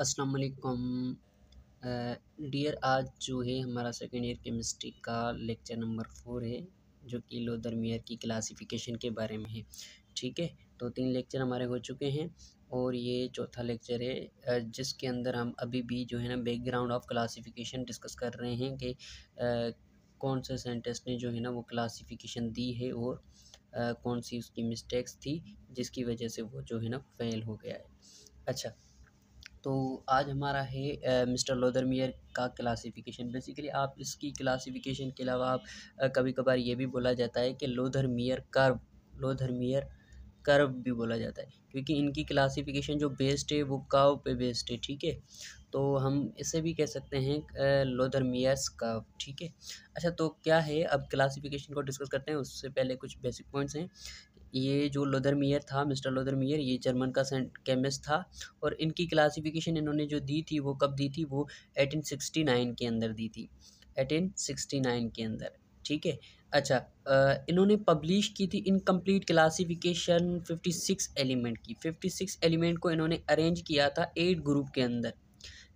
असलकुम डियर आज जो है हमारा सेकेंड ईयर केमिस्ट्री का लेक्चर नंबर फोर है जो कि लो दरमियर की क्लासिफिकेशन के बारे में है ठीक है तो तीन लेक्चर हमारे हो चुके हैं और ये चौथा लेक्चर है जिसके अंदर हम अभी भी जो है ना बैकग्राउंड ऑफ क्लासिफिकेशन डिस्कस कर रहे हैं कि कौन से साइंटिस्ट ने जो है ना वो क्लासिफिकेशन दी है और आ, कौन सी उसकी मिस्टेक्स थी जिसकी वजह से वो जो है ना फेल हो गया है अच्छा तो आज हमारा है मिस्टर लोदरमियर का क्लासिफिकेशन बेसिकली आप इसकी क्लासिफिकेशन के अलावा आप कभी कभार ये भी बोला जाता है कि लोधरमियर कर्व लोधरमियर कर्व भी बोला जाता है क्योंकि इनकी क्लासिफिकेशन जो बेस्ड है वो काव पे बेस्ड है ठीक है तो हम इसे भी कह सकते हैं लोधरमियस कर्व ठीक है अच्छा तो क्या है अब क्लासिफिकेशन को डिस्कस करते हैं उससे पहले कुछ बेसिक पॉइंट्स हैं ये जो लोदरमियर था मिस्टर लोदरमियर ये जर्मन का केमिस्ट था और इनकी क्लासिफिकेशन इन्होंने जो दी थी वो कब दी थी वो 1869 के अंदर दी थी 1869 के अंदर ठीक है अच्छा इन्होंने पब्लिश की थी इनकम्प्लीट क्लासिफिकेशन 56 एलिमेंट की 56 एलिमेंट को इन्होंने अरेंज किया था एट ग्रुप के अंदर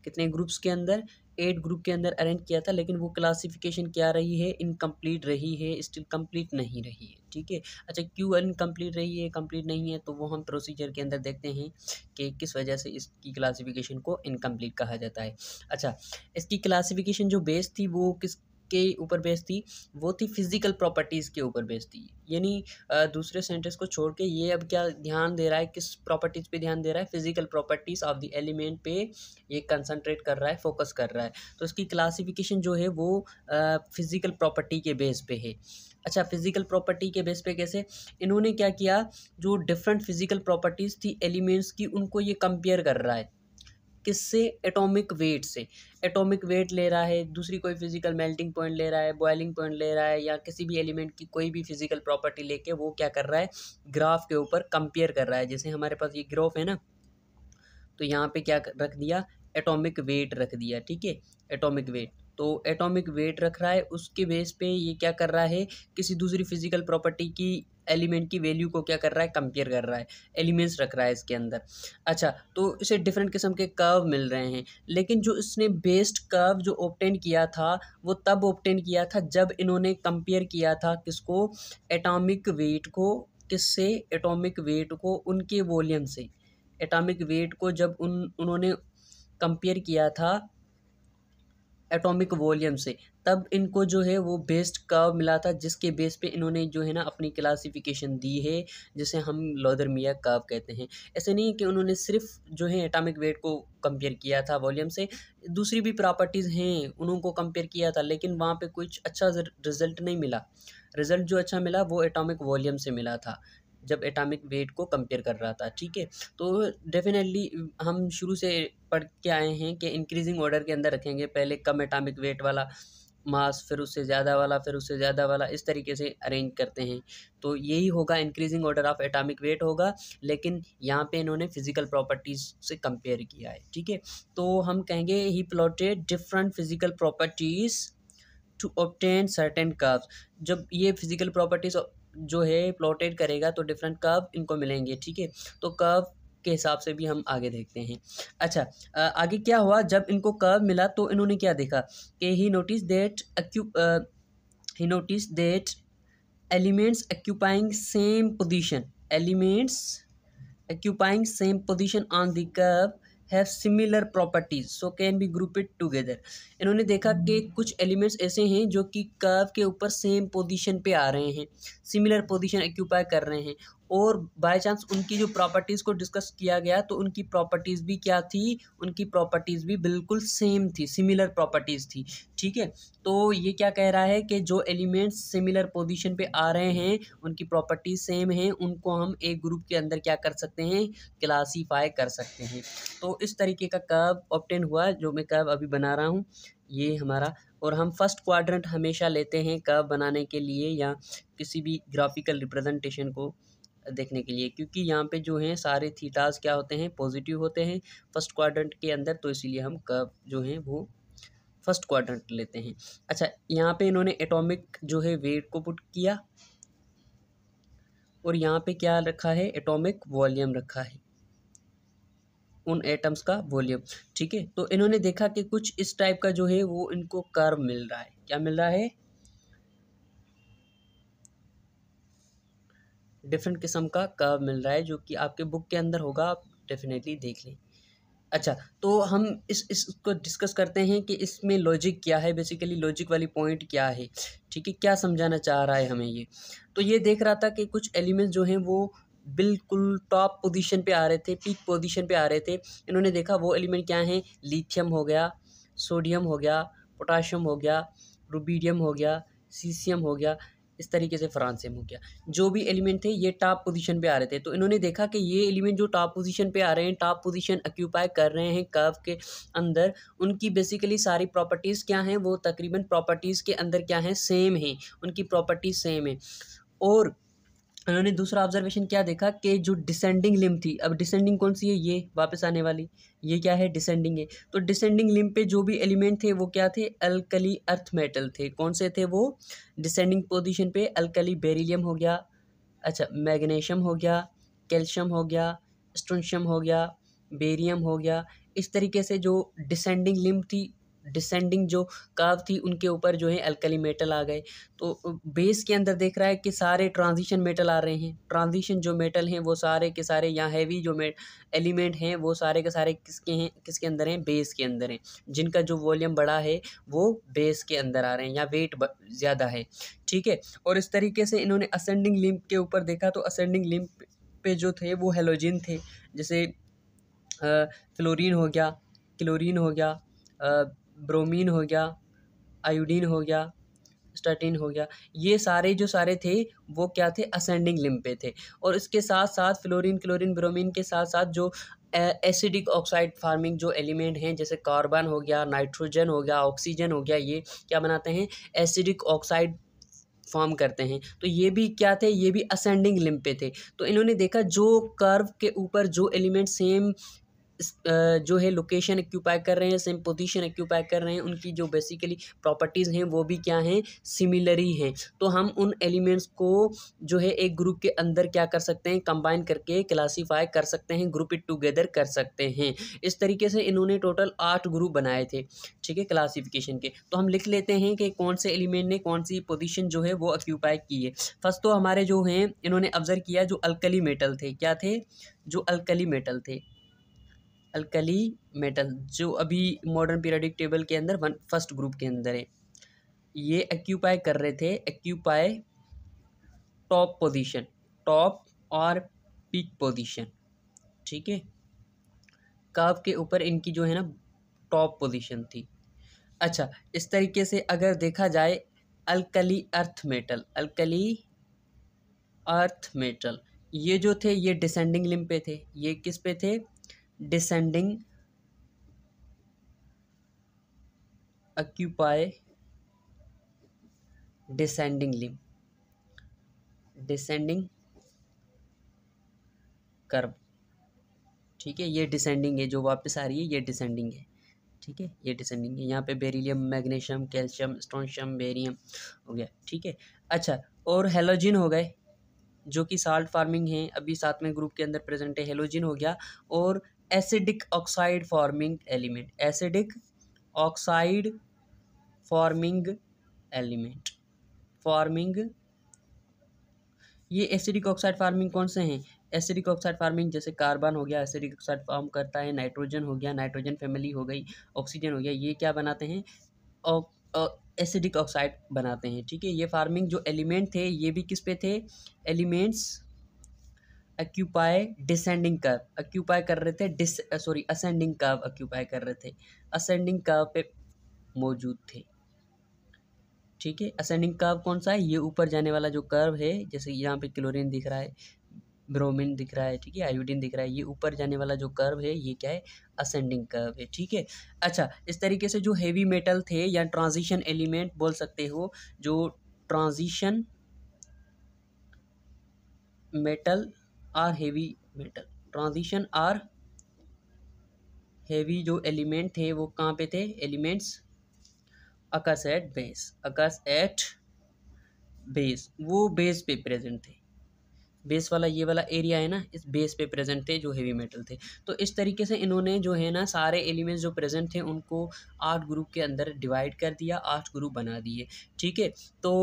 कितने ग्रुप्स के अंदर एट ग्रुप के अंदर अरेंज किया था लेकिन वो क्लासिफिकेशन क्या रही है इनकम्प्लीट रही है स्टिल कम्प्लीट नहीं रही है ठीक है अच्छा क्यों इनकम्प्लीट रही है कम्प्लीट नहीं है तो वो हम प्रोसीजर के अंदर देखते हैं कि किस वजह से इसकी क्लासिफिकेशन को इनकम्प्लीट कहा जाता है अच्छा इसकी क्लासिफिकेशन जो बेस थी वो किस के ऊपर बेस थी वो थी फिज़िकल प्रॉपर्टीज़ के ऊपर बेस थी यानी दूसरे सेंटेंस को छोड़ के ये अब क्या ध्यान दे रहा है किस प्रॉपर्टीज़ पे ध्यान दे रहा है physical properties of the element पे ये कंसनट्रेट कर रहा है फोकस कर रहा है तो इसकी क्लासिफिकेशन जो है वो फिज़िकल प्रॉपर्टी के बेस पे है अच्छा फिज़िकल प्रॉपर्टी के बेस पे कैसे इन्होंने क्या किया जो डिफरेंट फिज़िकल प्रॉपर्टीज़ थी एलिमेंट्स की उनको ये कंपेयर कर रहा है किससे एटॉमिक वेट से एटॉमिक वेट ले रहा है दूसरी कोई फिजिकल मेल्टिंग पॉइंट ले रहा है बॉयलिंग पॉइंट ले रहा है या किसी भी एलिमेंट की कोई भी फिजिकल प्रॉपर्टी लेके वो क्या कर रहा है ग्राफ के ऊपर कंपेयर कर रहा है जैसे हमारे पास ये ग्राफ है ना तो यहाँ पे क्या रख दिया एटॉमिक वेट रख दिया ठीक है एटॉमिक वेट तो एटॉमिक वेट रख रहा है उसके बेस पे ये क्या कर रहा है किसी दूसरी फिजिकल प्रॉपर्टी की एलिमेंट की वैल्यू को क्या कर रहा है कंपेयर कर रहा है एलिमेंट्स रख रहा है इसके अंदर अच्छा तो इसे डिफरेंट किस्म के कर्व मिल रहे हैं लेकिन जो इसने बेस्ड कर्व जो ऑप्टेन किया था वो तब ऑप्टेन किया था जब इन्होंने कंपेयर किया था किसको एटॉमिक वेट को किससे एटॉमिक वेट को उनके वॉल्यूम से एटॉमिक वेट को जब उन उन्होंने कंपेयर किया था एटॉमिक वॉल्यूम से तब इनको जो है वो बेस्ट कर्व मिला था जिसके बेस पे इन्होंने जो है ना अपनी क्लासिफिकेशन दी है जिसे हम लोदरमिया कर्व कहते हैं ऐसे नहीं कि उन्होंने सिर्फ जो है एटॉमिक वेट को कंपेयर किया था वॉल्यूम से दूसरी भी प्रॉपर्टीज़ हैं उनको कंपेयर किया था लेकिन वहाँ पर कुछ अच्छा रिजल्ट नहीं मिला रिज़ल्ट जो अच्छा मिला वो एटॉमिक वॉल्यूम से मिला था जब एटॉमिक वेट को कंपेयर कर रहा था ठीक है तो डेफिनेटली हम शुरू से पढ़ के आए हैं कि इंक्रीजिंग ऑर्डर के अंदर रखेंगे पहले कम एटॉमिक वेट वाला मास फिर उससे ज़्यादा वाला फिर उससे ज़्यादा वाला इस तरीके से अरेंज करते हैं तो यही होगा increasing order of atomic weight होगा लेकिन यहाँ पे इन्होंने फिजिकल प्रॉपर्टीज़ से कंपेयर किया है ठीक है तो हम कहेंगे he plotted different physical properties to obtain certain curves जब ये फिजिकल प्रॉपर्टीज़ जो है प्लॉटेड करेगा तो डिफरेंट कर्व इनको मिलेंगे ठीक है तो कर्व के हिसाब से भी हम आगे देखते हैं अच्छा आगे क्या हुआ जब इनको कर्व मिला तो इन्होंने क्या देखा कि he notice that he notice that elements occupying same position elements occupying same position on the curve have similar properties so can be grouped together इन्होंने देखा कि hmm. कुछ एलिमेंट्स ऐसे हैं जो कि कर्व के ऊपर सेम पोजीशन पे आ रहे हैं सिमिलर पोजीशन एक्यूपाई कर रहे हैं और बाय चांस उनकी जो प्रॉपर्टीज़ को डिस्कस किया गया तो उनकी प्रॉपर्टीज़ भी क्या थी उनकी प्रॉपर्टीज़ भी बिल्कुल सेम थी सिमिलर प्रॉपर्टीज़ थी ठीक है तो ये क्या कह रहा है कि जो एलिमेंट्स सिमिलर पोजीशन पे आ रहे हैं उनकी प्रॉपर्टीज़ सेम हैं उनको हम एक ग्रुप के अंदर क्या कर सकते हैं क्लासीफाई कर सकते हैं तो इस तरीके का कर्व ऑप्टेन हुआ जो मैं कर्व अभी बना रहा हूँ ये हमारा और हम फर्स्ट क्वाड्रेंट हमेशा लेते हैं कर्व बनाने के लिए या किसी भी ग्राफिकल रिप्रेजेंटेशन को देखने के लिए क्योंकि यहाँ पे जो हैं सारे थीटास क्या होते हैं पॉजिटिव होते हैं फर्स्ट क्वाड्रेंट के अंदर तो इसीलिए हम कर्व जो हैं वो फर्स्ट क्वाड्रेंट लेते हैं अच्छा यहाँ पे इन्होंने एटॉमिक जो है वेट को पुट किया और यहाँ पे क्या रखा है एटॉमिक वॉल्यूम रखा है उन एटम्स का वॉल्यूम ठीक है तो इन्होंने देखा कि कुछ इस टाइप का जो है वो इनको कर्व मिल रहा है क्या मिल रहा है डिफरेंट किस्म का कर्व मिल रहा है जो कि आपके बुक के अंदर होगा आप डेफिनेटली देख लें अच्छा तो हम इस इसको डिस्कस करते हैं कि इसमें लॉजिक क्या है बेसिकली लॉजिक वाली पॉइंट क्या है ठीक है क्या समझाना चाह रहा है हमें ये तो ये देख रहा था कि कुछ एलिमेंट्स जो हैं वो बिल्कुल टॉप पोजीशन पे आ रहे थे पीक पोजीशन पे आ रहे थे इन्होंने देखा वो एलिमेंट क्या हैं लिथियम हो गया सोडियम हो गया पोटाशियम हो गया रूबीडियम हो गया सीसीम हो गया इस तरीके से फ्रांस से हो किया जो भी एलिमेंट थे ये टॉप पोजीशन पे आ रहे थे तो इन्होंने देखा कि ये एलिमेंट जो टॉप पोजीशन पे आ रहे हैं टॉप पोजीशन अक्यूपाई कर रहे हैं कर्व के अंदर उनकी बेसिकली सारी प्रॉपर्टीज़ क्या हैं वो तकरीबन प्रॉपर्टीज़ के अंदर क्या हैं सेम हैं उनकी प्रॉपर्टीज़ सेम है और उन्होंने दूसरा ऑब्जर्वेशन क्या देखा कि जो डिसेंडिंग लिम थी अब डिसेंडिंग कौन सी है ये वापस आने वाली ये क्या है डिसेंडिंग है तो डिसेंडिंग लिम पे जो भी एलिमेंट थे वो क्या थे अल्कली अर्थ मेटल थे कौन से थे वो डिसेंडिंग पोजीशन पे अल्कली बेरिलियम हो गया अच्छा मैग्नीशियम हो गया कैल्शियम हो गया स्टोनशियम हो गया बेरियम हो गया इस तरीके से जो डिसेंडिंग लिम थी डिसेंडिंग जो कर्व थी उनके ऊपर जो है अल्कली मेटल आ गए तो बेस के अंदर देख रहा है कि सारे ट्रांजिशन मेटल आ रहे हैं ट्रांजिशन जो मेटल हैं वो सारे के सारे या हैवी जो एलिमेंट हैं वो सारे के सारे किसके हैं किसके अंदर हैं बेस के अंदर हैं जिनका जो वॉल्यूम बड़ा है वो बेस के अंदर आ रहे हैं या वेट ज़्यादा है ठीक है और इस तरीके से इन्होंने असेंडिंग लिम्प के ऊपर देखा तो असेंडिंग लिम्प पे जो थे वो हेलोजिन थे जैसे फ्लोरिन हो गया क्लोरिन हो गया ब्रोमीन हो गया आयोडीन हो गया स्टाटीन हो गया ये सारे जो सारे थे वो क्या थे असेंडिंग लिम पे थे और इसके साथ साथ फ्लोरीन क्लोरीन ब्रोमीन के साथ साथ जो एसिडिक ऑक्साइड फार्मिंग जो एलिमेंट हैं जैसे कार्बन हो गया नाइट्रोजन हो गया ऑक्सीजन हो गया ये क्या बनाते हैं एसिडिक ऑक्साइड फॉर्म करते हैं तो ये भी क्या थे ये भी असेंडिंग लिम पे थे तो इन्होंने देखा जो कर्व के ऊपर जो एलिमेंट सेम जो है लोकेशन एक्यूपाई कर रहे हैं सेम पोजीशन एक्यूपाई कर रहे हैं उनकी जो बेसिकली प्रॉपर्टीज़ हैं वो भी क्या हैं सिमिलर ही हैं तो हम उन एलिमेंट्स को जो है एक ग्रुप के अंदर क्या कर सकते हैं कंबाइन करके क्लासीफाई कर सकते हैं ग्रुप इट टुगेदर कर सकते हैं इस तरीके से इन्होंने टोटल आठ ग्रुप बनाए थे ठीक है क्लासीफिकेशन के तो हम लिख लेते हैं कि कौन से एलिमेंट ने कौन सी पोजिशन जो है वो एक्यूपाई की है फर्स्ट तो हमारे जो हैं इन्होंने ऑब्जर्व किया जो अलकली मेटल थे क्या थे जो अलकली मेटल थे अल्कली मेटल जो अभी मॉडर्न पीरियडिक टेबल के अंदर वन फर्स्ट ग्रुप के अंदर है ये एक्यूपाई कर रहे थे एक्यूपाई टॉप पोजीशन टॉप और पीक पोजीशन ठीक है काव के ऊपर इनकी जो है ना टॉप पोजीशन थी अच्छा इस तरीके से अगर देखा जाए alkali earth metal alkali earth metal ये जो थे ये डिसेंडिंग लिम पे थे ये किस पे थे descending occupy descendingly descending curve ठीक है ये डिसेंडिंग है जो वापस आ रही है ये डिसेंडिंग है ठीक है ये डिसेंडिंग है यहाँ पे beryllium magnesium calcium strontium barium हो गया ठीक है अच्छा और हेलोजिन हो गए जो कि साल्ट फार्मिंग है अभी सातवें ग्रुप के अंदर प्रेजेंट है हेलोजिन हो गया और acidic oxide forming element acidic oxide forming element forming ये एसिडिक ऑक्साइड फार्मिंग कौन से हैं एसिडिक ऑक्साइड फार्मिंग जैसे कार्बन हो गया एसिडिक ऑक्साइड फार्म करता है नाइट्रोजन हो गया नाइट्रोजन फैमिली हो गई ऑक्सीजन हो गया ये क्या बनाते हैं एसिडिक ऑक्साइड बनाते हैं ठीक है ये फार्मिंग जो एलिमेंट थे ये भी किस पे थे elements occupy descending curve occupy कर रहे थे डिस सॉरी असेंडिंग कर्व एक्यूपाई कर रहे थे असेंडिंग कर्व पे मौजूद थे ठीक है असेंडिंग कर्व कौन सा है ये ऊपर जाने वाला जो कर्व है जैसे यहाँ पे क्लोरीन दिख रहा है ब्रोमिन दिख रहा है ठीक है आयोडीन दिख रहा है ये ऊपर जाने वाला जो कर्व है ये क्या है असेंडिंग कर्व है ठीक है अच्छा इस तरीके से जो हेवी मेटल थे या ट्रांजिशन एलिमेंट बोल सकते हो जो transition metal are heavy metal transition are heavy जो एलिमेंट थे वो कहाँ पे थे elements occurs at base occurs at base वो बेस पे प्रेजेंट थे बेस वाला ये वाला एरिया है ना इस बेस पे प्रेजेंट थे जो हेवी मेटल थे तो इस तरीके से इन्होंने जो है ना सारे एलिमेंट्स जो प्रेजेंट थे उनको आठ ग्रुप के अंदर डिवाइड कर दिया आठ ग्रुप बना दिए ठीक है तो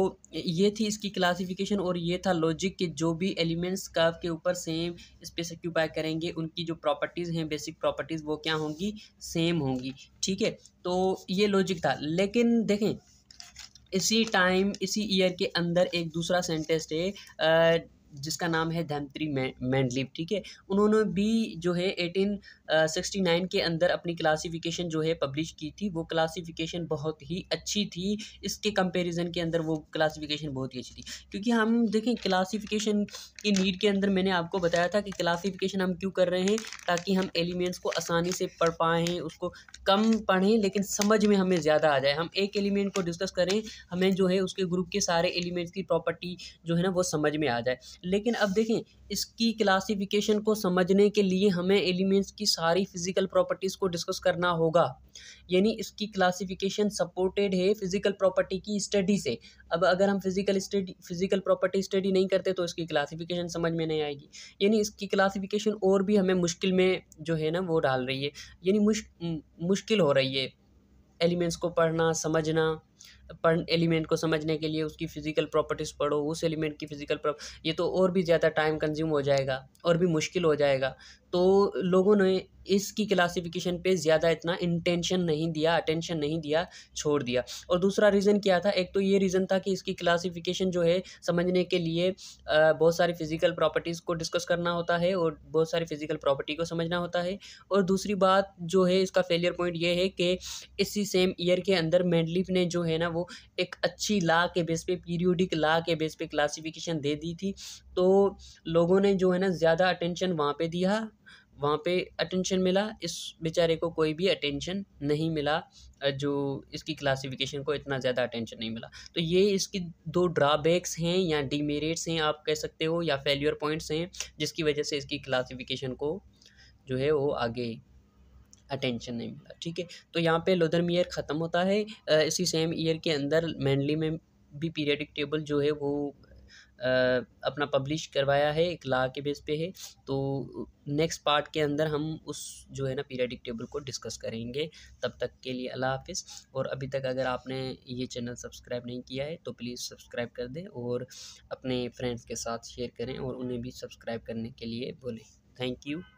ये थी इसकी क्लासिफिकेशन और ये था लॉजिक कि जो भी एलिमेंट्स कर्व के ऊपर सेम स्पेस ऑक्यूपाई करेंगे उनकी जो प्रॉपर्टीज़ हैं बेसिक प्रॉपर्टीज़ वो क्या होंगी सेम होंगी ठीक है तो ये लॉजिक था लेकिन देखें इसी टाइम इसी ईयर के अंदर एक दूसरा साइंटिस्ट है जिसका नाम है धैमत्री मैंडलिप ठीक है उन्होंने भी जो है 1869 के अंदर अपनी क्लासिफिकेशन जो है पब्लिश की थी वो क्लासिफिकेशन बहुत ही अच्छी थी इसके कंपैरिजन के अंदर वो क्लासिफिकेशन बहुत ही अच्छी थी क्योंकि हम देखें क्लासिफिकेशन की नीड के अंदर मैंने आपको बताया था कि क्लासीफिकेशन हम क्यों कर रहे हैं ताकि हम एलिमेंट्स को आसानी से पढ़ पाएँ उसको कम पढ़ें लेकिन समझ में हमें ज़्यादा आ जाए हम एक एलिमेंट को डिस्कस करें हमें जो है उसके ग्रुप के सारे एलिमेंट्स की प्रॉपर्टी जो है ना वो समझ में आ जाए लेकिन अब देखें इसकी क्लासिफिकेशन को समझने के लिए हमें एलिमेंट्स की सारी फिजिकल प्रॉपर्टीज़ को डिस्कस करना होगा यानी इसकी क्लासिफिकेशन सपोर्टेड है फिजिकल प्रॉपर्टी की स्टडी से अब अगर हम physical study physical property study नहीं करते तो इसकी क्लासिफिकेशन समझ में नहीं आएगी यानी इसकी क्लासिफिकेशन और भी हमें मुश्किल में जो है ना वो डाल रही है यानी मुश्किल हो रही है एलिमेंट्स को पढ़ना समझना पढ़ एलिमेंट को समझने के लिए उसकी फ़िज़िकल प्रॉपर्टीज़ पढ़ो उस एलिमेंट की फ़िज़िकल प्रॉप ये तो और भी ज़्यादा टाइम कंज्यूम हो जाएगा और भी मुश्किल हो जाएगा तो लोगों ने इसकी क्लासिफिकेशन पे ज़्यादा इतना इंटेंशन नहीं दिया अटेंशन नहीं दिया छोड़ दिया और दूसरा रीज़न क्या था एक तो ये रीज़न था कि इसकी क्लासिफिकेशन जो है समझने के लिए बहुत सारी फ़िज़िकल प्रॉपर्टीज़ को डिस्कस करना होता है और बहुत सारी फ़िज़िकल प्रॉपर्टी को समझना होता है और दूसरी बात जो है इसका फेलियर पॉइंट ये है कि इसी सेम ईयर के अंदर मेडलिफ ने जो है ना वो एक अच्छी ला के बेस पे पीरियोडिक ला के बेस पे क्लासिफिकेशन दे दी थी तो लोगों ने जो है ना ज़्यादा अटेंशन वहाँ पे दिया वहाँ पे अटेंशन मिला इस बेचारे को कोई भी अटेंशन नहीं मिला जो इसकी क्लासिफिकेशन को इतना ज़्यादा अटेंशन नहीं मिला तो ये इसकी दो ड्रॉबैक्स हैं या डीमेरिट्स हैं आप कह सकते हो या फेलियर पॉइंट्स हैं जिसकी वजह से इसकी क्लासिफिकेशन को जो है वो आगे अटेंशन नहीं मिला ठीक है तो यहाँ पे लोधर्म ईयर ख़त्म होता है इसी सेम ईयर के अंदर मैंडली में भी पीरियडिक टेबल जो है वो आ, अपना पब्लिश करवाया है एक ला के बेस पे है तो नेक्स्ट पार्ट के अंदर हम उस जो है ना पीरियडिक टेबल को डिस्कस करेंगे तब तक के लिए अल्लाह हाफिज़ और अभी तक अगर आपने ये चैनल सब्सक्राइब नहीं किया है तो प्लीज़ सब्सक्राइब कर दें और अपने फ्रेंड्स के साथ शेयर करें और उन्हें भी सब्सक्राइब करने के लिए बोलें थैंक यू